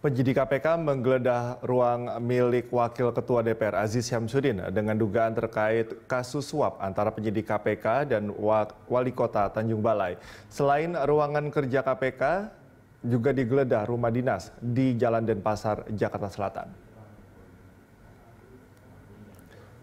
Penyidik KPK menggeledah ruang milik Wakil Ketua DPR Aziz Syamsuddin dengan dugaan terkait kasus suap antara penyidik KPK dan Wali Kota Tanjung Balai. Selain ruangan kerja KPK, juga digeledah rumah dinas di Jalan Denpasar, Jakarta Selatan.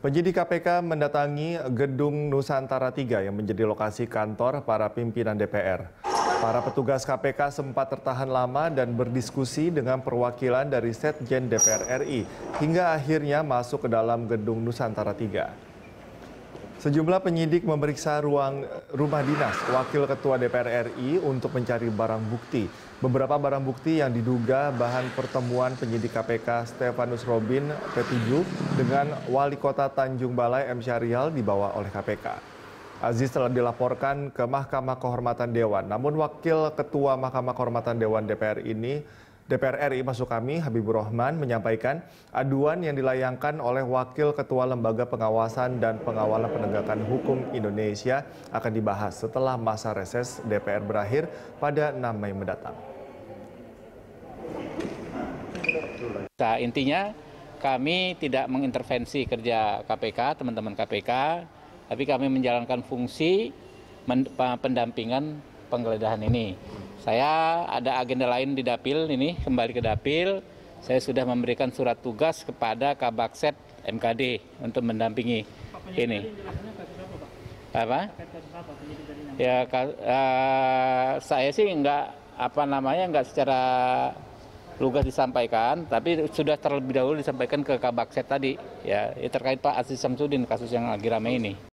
Penyidik KPK mendatangi gedung Nusantara 3 yang menjadi lokasi kantor para pimpinan DPR. Para petugas KPK sempat tertahan lama dan berdiskusi dengan perwakilan dari Setjen DPR RI hingga akhirnya masuk ke dalam gedung Nusantara 3. Sejumlah penyidik memeriksa ruang rumah dinas Wakil Ketua DPR RI untuk mencari barang bukti. Beberapa barang bukti yang diduga bahan pertemuan penyidik KPK Stefanus Robin P7 dengan Wali Kota Tanjung Balai M. Syarial dibawa oleh KPK. Aziz telah dilaporkan ke Mahkamah Kehormatan Dewan. Namun Wakil Ketua Mahkamah Kehormatan Dewan DPR ini DPR RI masuk kami Habibur Rahman menyampaikan aduan yang dilayangkan oleh Wakil Ketua Lembaga Pengawasan dan Pengawalan Penegakan Hukum Indonesia akan dibahas setelah masa reses DPR berakhir pada 6 Mei mendatang. Nah, intinya kami tidak mengintervensi kerja KPK, teman-teman KPK, tapi kami menjalankan fungsi pendampingan penggeledahan ini. Saya ada agenda lain di dapil ini kembali ke dapil. Saya sudah memberikan surat tugas kepada Kabakset MKD untuk mendampingi Pak, ini. Apa? Ya uh, saya sih nggak apa namanya nggak secara lugas disampaikan, tapi sudah terlebih dahulu disampaikan ke Kabakset tadi ya terkait Pak Aziz Samsudin kasus yang lagi ramai ini.